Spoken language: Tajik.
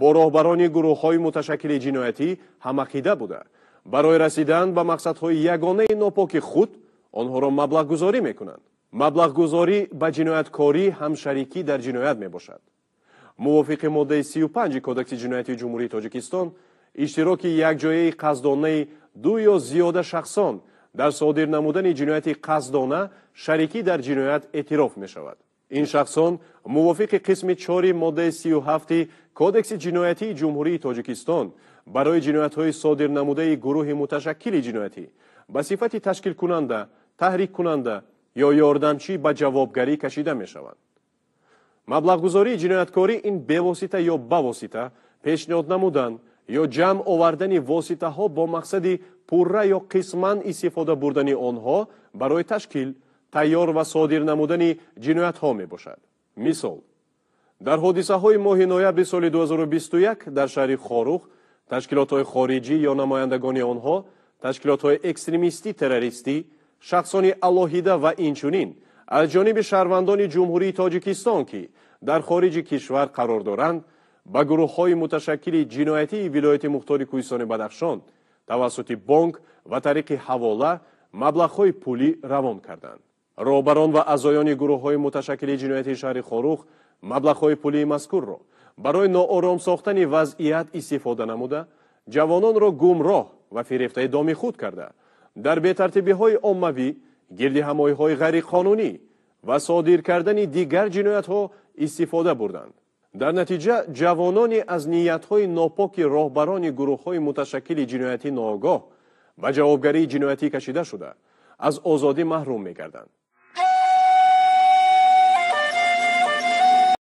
бо роҳбарони гурӯҳҳои муташаккили ҷиноятӣ ҳамақида буда барои расидан ба мақсадҳои ягонаи нопоки худ онҳоро маблағгузорӣ мекунанд маблағгузорӣ ба ҷинояткорӣ ҳамшарикӣ дар ҷиноят мебошад мувофиқи моддаи сию панҷи кодекси ҷинояти ҷумҳурии тоҷикистон иштироки якҷояи қасдонаи ду ё зиёда шахсон дар содир намудани ҷинояти қасдона шарикӣ дар ҷиноят эътироф мешавад ин шахсон мувофиқи қисми чори моддаи сию ҳафти кодекси ҷиноятии ҷумҳурии тоҷикистон барои ҷиноятҳои содир намудаи гурӯҳи муташаккили ҷиноятӣ ба сифати ташкилкунанда таҳриккунанда ё ёрдамчӣ ба ҷавобгарӣ кашида мешавад маблағгузории ҷинояткорӣ ин бевосита ё бавосита пешниҳод намудан ё ҷамъ овардани воситаҳо бо мақсади пурра ё қисман истифода бурдани онҳо барои ташкил тайёр ва содир намудани ҷиноятҳо мебошад мисол дар ҳодисаҳои моҳи ноябри соли 2021 дар шаҳри хорух ташкилотҳои хориҷӣ ё намояндагони онҳо ташкилотҳои экстремистӣ террористӣ шахсони алоҳида ва инчунин аз ҷониби шаҳрвандони ҷумҳурии тоҷикистон ки дар хориҷи кишвар қарор доранд ба гурӯҳҳои муташаккили ҷиноятии вилояти мухтори кӯҳистони бадахшон тавассути бонк ва тариқи ҳавола маблағҳои пулӣ равон карданд роҳбарон ва аъзоёни гурӯҳҳои муташаккили ҷинояти шаҳри хорух маблағҳои пулии мазкурро барои ноором сохтани вазъият истифода намуда ҷавононро гумроҳ ва фирифтаи доми худ карда дар бетартибиҳои оммавӣ гирдиҳамоиҳои ғайриқонунӣ ва содир кардани дигар ҷиноятҳо истифода бурданд дар натиҷа ҷавонони аз ниятҳои нопоки роҳбарони гурӯҳҳои муташаккили ҷинояти ноогоҳ ба ҷавобгарии ҷинояти кашида шуда аз озодӣ маҳрум мегарданд